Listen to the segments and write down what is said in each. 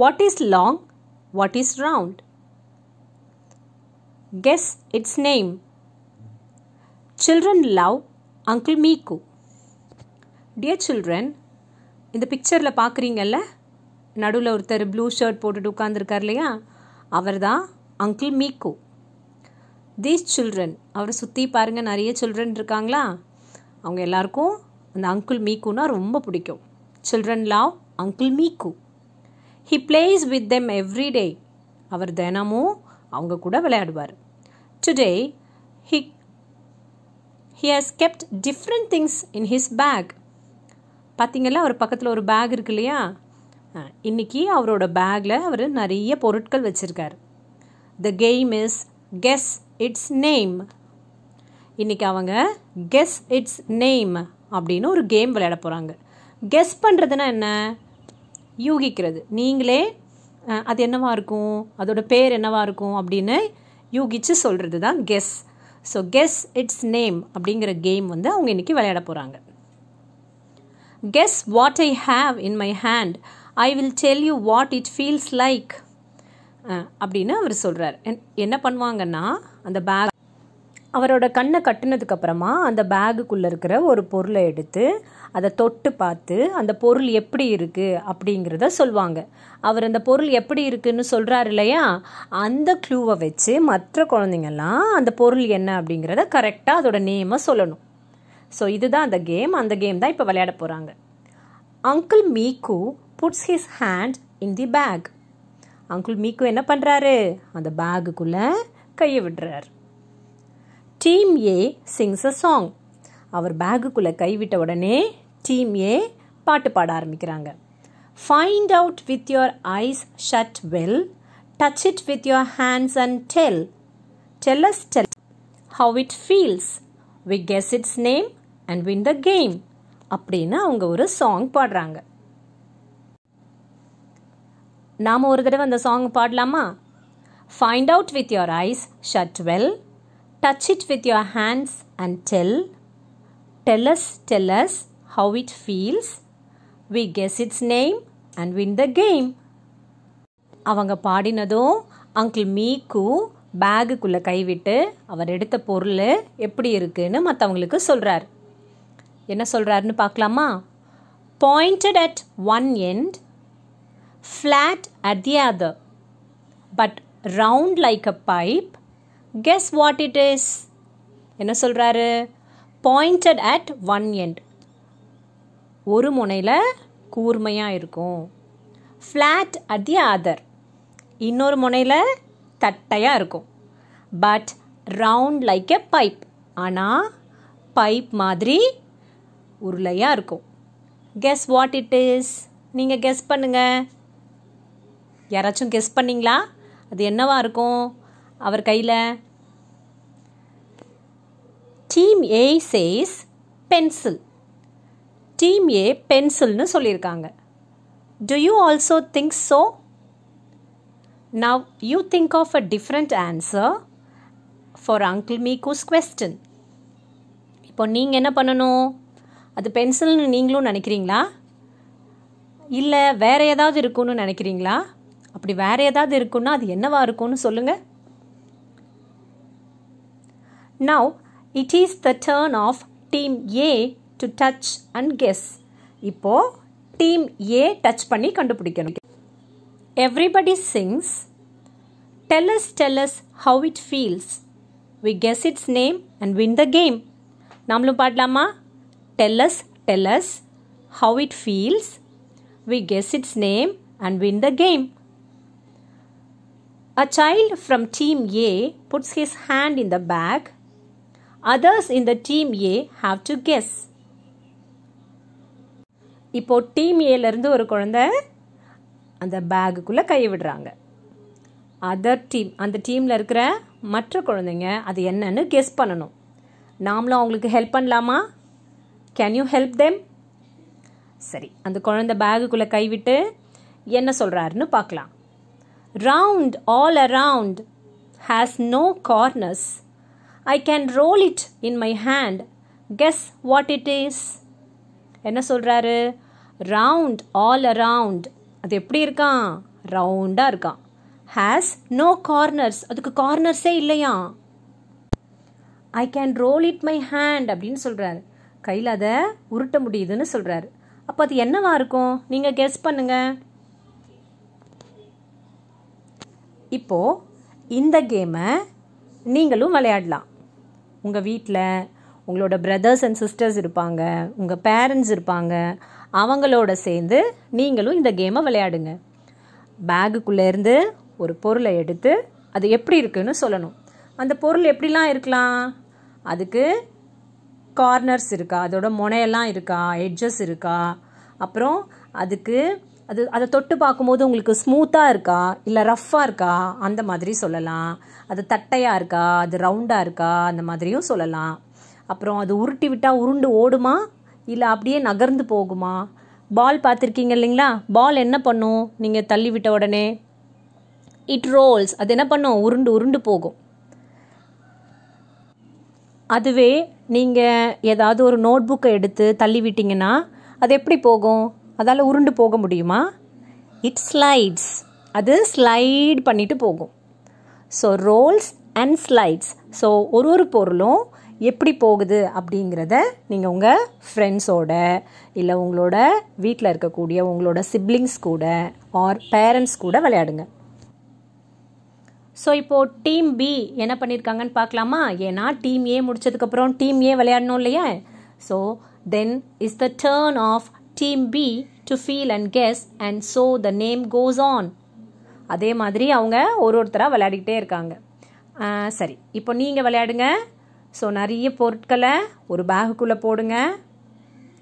What is long what is round guess its name children love Uncle Meeku dear children இந்த பிக்சரில் பார்க்குறீங்கல்ல நடுவில் ஒருத்தர் blue shirt போட்டுட்டு உட்காந்துருக்கார் இல்லையா அவர் தான் அங்கிள் மீக்கு தீஸ் சில்ட்ரன் அவரை சுற்றி பாருங்கள் நிறைய சில்ட்ரன் இருக்காங்களா அவங்க எல்லாருக்கும் அந்த அங்கிள் மீக்குன்னா ரொம்ப பிடிக்கும் children love uncle Meeku he plays with them every day அவர் தினமும் அவங்க கூட விளையாடுவார் today he he has kept different things in his bag பார்த்தீங்களா அவர் பக்கத்தில் ஒரு பேக் இருக்கு இல்லையா இன்னைக்கு அவரோட பேக்கில் அவர் நிறைய பொருட்கள் வச்சுருக்கார் the game is guess its name இன்றைக்கி அவங்க கெஸ் இட்ஸ் நேம் அப்படின்னு ஒரு கேம் விளையாட போகிறாங்க கெஸ் பண்ணுறதுனா என்ன யூகிக்கிறது நீங்களே அது என்னவாக இருக்கும் அதோட பேர் என்னவாக இருக்கும் அப்படின்னு யூகிச்சு சொல்கிறது தான் guess so guess its name அப்படிங்கிற கேம் வந்து அவங்க இன்றைக்கி விளையாட போகிறாங்க guess what I have in my hand I will tell you what it feels like அப்படின்னு அவர் சொல்கிறார் என்ன பண்ணுவாங்கன்னா அந்த பேக் அவரோட கண்ணை கட்டினதுக்கப்புறமா அந்த பேகுக்குள்ளே இருக்கிற ஒரு பொருளை எடுத்து அதை தொட்டு பார்த்து அந்த பொருள் எப்படி இருக்குது அப்படிங்கிறத சொல்லுவாங்க அவர் அந்த பொருள் எப்படி இருக்குன்னு சொல்கிறாரு இல்லையா அந்த க்ளூவை வச்சு மற்ற குழந்தைங்கள்லாம் அந்த பொருள் என்ன அப்படிங்கிறத கரெக்டாக அதோட நேமை சொல்லணும் ஸோ இதுதான் அந்த கேம் அந்த கேம் தான் இப்போ விளையாட போகிறாங்க uncle Meeku puts his hand in the bag uncle Meeku என்ன பண்ணுறாரு அந்த பேகுக்குள்ளே கையை விடுறாரு டீம் ஏ சிங்ஸ் அ சாங் அவர் பேகுக்குள்ளே கைவிட்ட உடனே டீம் ஏ பாட்டு பாட ஆரம்பிக்கிறாங்க find out with your eyes shut well touch it with your hands and tell tell us tell how it feels we guess its name and win the game அப்படின்னு அவங்க ஒரு song பாடுறாங்க நாம் ஒரு தடவை அந்த சாங் பாடலாமா find out with your eyes shut well touch it with your hands and tell. Tell tell us tell us how it feels. We guess its name and win the அவங்க பாடினதும் அங்கிள் மீக்கு பேகுக்குள்ளே கைவிட்டு அவர் எடுத்த பொருள் எப்படி இருக்குன்னு மற்றவங்களுக்கு சொல்கிறார் என்ன சொல்கிறாருன்னு பார்க்கலாமா pointed at one end flat at the other but round like a pipe guess what it is என்ன சொல்கிறாரு பாயிண்டட் அட் ஒன் எண்ட் ஒரு முனையில் கூர்மையாக இருக்கும் ஃப்ளாட் அட் தி அதர் இன்னொரு முனையில் தட்டையாக இருக்கும் but round like a pipe ஆனால் பைப் மாதிரி உருளையாக இருக்கும் கெஸ் வாட் இட் இஸ் நீங்கள் கெஸ் பண்ணுங்கள் யாராச்சும் கெஸ் பண்ணிங்களா அது என்னவா இருக்கும் அவர் கையில் team A says pencil team A பென்சில்னு சொல்லியிருக்காங்க do you also think so now you think of a different answer for uncle மீகூஸ் கொஸ்டின் இப்போ நீங்கள் என்ன பண்ணணும் அது பென்சில்னு நீங்களும் நினைக்கிறீங்களா இல்லை வேறு ஏதாவது இருக்குன்னு நினைக்கிறீங்களா அப்படி வேறு ஏதாவது இருக்குன்னா அது என்னவா இருக்கும்னு சொல்லுங்கள் now It is the turn of team A to touch and guess. Ippoh, team A touch panni kandupidikkenu. Everybody sings. Tell us, tell us how it feels. We guess its name and win the game. Namlu padlama. Tell us, tell us how it feels. We guess its name and win the game. A child from team A puts his hand in the bag others in the team A have to guess. இப்போ team ஏலேருந்து ஒரு குழந்த அந்த பேகுக்குள்ளே கை விடுறாங்க other team அந்த டீமில் இருக்கிற மற்ற குழந்தைங்க அது என்னன்னு கெஸ் பண்ணணும் நாமளும் அவங்களுக்கு ஹெல்ப் பண்ணலாமா கேன் யூ ஹெல்ப் தெம் சரி அந்த குழந்த பேகுக்குள்ளே கைவிட்டு என்ன சொல்கிறாருன்னு பார்க்கலாம் round all around has no corners I can roll it in my hand guess what it is என்ன சொல்கிறாரு ரவுண்ட் ஆல் அரவுண்ட் அது எப்படி இருக்கான் ரவுண்டாக இருக்கான் ஹேஸ் நோ கார்னர்ஸ் அதுக்கு கார்னர்ஸே இல்லையா I can roll it my hand அப்படின்னு சொல்கிறாரு கையில் அதை உருட்ட முடியுதுன்னு சொல்கிறாரு அப்போ அது என்னவா இருக்கும் நீங்கள் கெஸ் பண்ணுங்க இப்போது இந்த கேமை நீங்களும் விளையாடலாம் உங்கள் வீட்டில் உங்களோட பிரதர்ஸ் அண்ட் சிஸ்டர்ஸ் இருப்பாங்க உங்கள் பேரண்ட்ஸ் இருப்பாங்க அவங்களோட சேர்ந்து நீங்களும் இந்த கேமை விளையாடுங்க பேகுக்குள்ளேருந்து ஒரு பொருளை எடுத்து அது எப்படி இருக்குன்னு சொல்லணும் அந்த பொருள் எப்படிலாம் இருக்கலாம் அதுக்கு கார்னர்ஸ் இருக்கா அதோட முனையெல்லாம் இருக்கா எட்ஜஸ் இருக்கா அப்புறம் அதுக்கு அது அதை தொட்டு பார்க்கும்போது உங்களுக்கு ஸ்மூத்தாக இருக்கா இல்லை ரஃப்பாக இருக்கா அந்த மாதிரி சொல்லலாம் அது தட்டையாக இருக்கா அது ரவுண்டாக இருக்கா அந்த மாதிரியும் சொல்லலாம் அப்புறம் அது உருட்டி விட்டால் உருண்டு ஓடுமா இல்லை அப்படியே நகர்ந்து போகுமா பால் பார்த்துருக்கீங்க இல்லைங்களா பால் என்ன பண்ணும் நீங்கள் தள்ளி விட்ட உடனே இட் ரோல்ஸ் அது என்ன பண்ணும் உருண்டு உருண்டு போகும் அதுவே நீங்கள் ஏதாவது ஒரு நோட் புக்கை எடுத்து தள்ளி விட்டீங்கன்னா அது எப்படி போகும் அதால் உருண்டு போக முடியுமா இட் ஸ்லைட்ஸ் அது ஸ்லைட் பண்ணிட்டு போகும் so rolls and slides so ஒரு ஒரு பொருளும் எப்படி போகுது அப்படிங்கிறத நீங்கள் உங்கள் ஃப்ரெண்ட்ஸோட இல்லை உங்களோட வீட்டில் இருக்கக்கூடிய உங்களோட சிப்ளிங்ஸ் கூட ஆர் பேரண்ட்ஸ் கூட விளையாடுங்க ஸோ இப்போது டீம் பி என்ன பண்ணியிருக்காங்கன்னு பார்க்கலாமா ஏன்னா டீம் ஏ முடிச்சதுக்கப்புறம் டீம் ஏ விளையாடணும் இல்லையா so then is the turn of team B to feel and guess and so the name goes on அதே மாதிரி அவங்க ஒரு ஒருத்தராக விளையாடிக்கிட்டே இருக்காங்க சரி இப்போ நீங்கள் விளையாடுங்க ஸோ நிறைய பொருட்களை ஒரு பேகுக்குள்ளே போடுங்க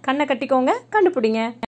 கண்ணை கட்டிக்கோங்க கண்டுபிடிங்க